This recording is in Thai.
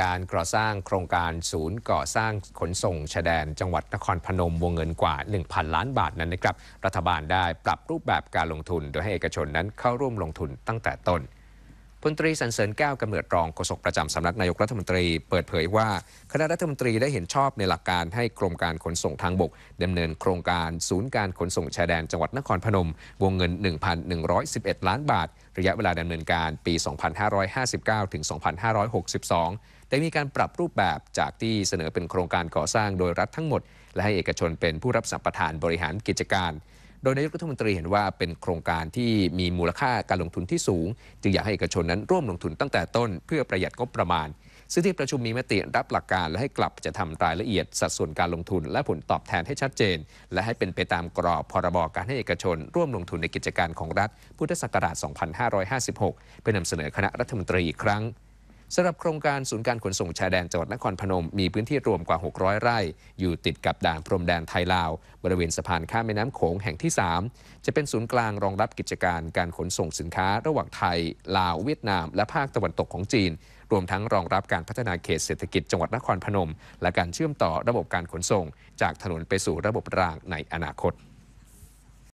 การก่อสร้างโครงการศูนย์ก่อสร้างขนส่งชายแดนจังหวัดนครพนมวงเงินกว่า 1,000 ล้านบาทนั้นนะครับรัฐบาลได้ปรับรูปแบบการลงทุนโดยให้เอกชนนั้นเข้าร่วมลงทุนตั้งแต่ต้นพลตรีสันเสริญแก้วกำเนิดรองโฆษกประจำสำนักนายกรัฐมนตรีเปิดเผยว่าคณะรัฐมนตรีได้เห็นชอบในหลักการให้กรมการขนส่งทางบกดำเนินโครงการศูนย์การขนส่งชายแดนจังหวัดนครพนม วงเงิน 1,111 ล้านบาท ระยะเวลาดำเนินการปี 2559 ถึง 2562ได้มีการปรับรูปแบบจากที่เสนอเป็นโครงการก่อสร้างโดยรัฐทั้งหมด และให้เอกชนเป็นผู้รับสัมปทานบริหารกิจการโดยนายกรัฐมนตรีเห็นว่าเป็นโครงการที่มีมูลค่าการลงทุนที่สูง จึงอยากให้เอกชนนั้นร่วมลงทุนตั้งแต่ต้นเพื่อประหยัดงบประมาณซึ่งที่ประชุมมีมติรับหลักการและให้กลับจะทำรายละเอียด สัดส่วนการลงทุนและผลตอบแทนให้ชัดเจน และให้เป็นไปตามกรอบพรบการให้เอกชนร่วมลงทุนในกิจการของรัฐ พุทธศักราช 2556เพื่อนำเสนอคณะรัฐมนตรีอีกครั้งสำหรับโครงการศูนย์การขนส่งชายแดนจังหวัดนครพนมมีพื้นที่รวมกว่า 600 ไร่ อยู่ติดกับด่านพรมแดนไทยลาว บริเวณสะพานข้ามแม่น้ำโขงแห่งที่ 3 จะเป็นศูนย์กลางรองรับกิจการการขนส่งสินค้า ระหว่างไทย ลาวเวียดนาม และภาคตะวันตกของจีน รวมทั้งรองรับการพัฒนาเขตเศรษฐกิจจังหวัดนครพนม และการเชื่อมต่อระบบการขนส่ง จากถนนไปสู่ระบบรางในอนาคต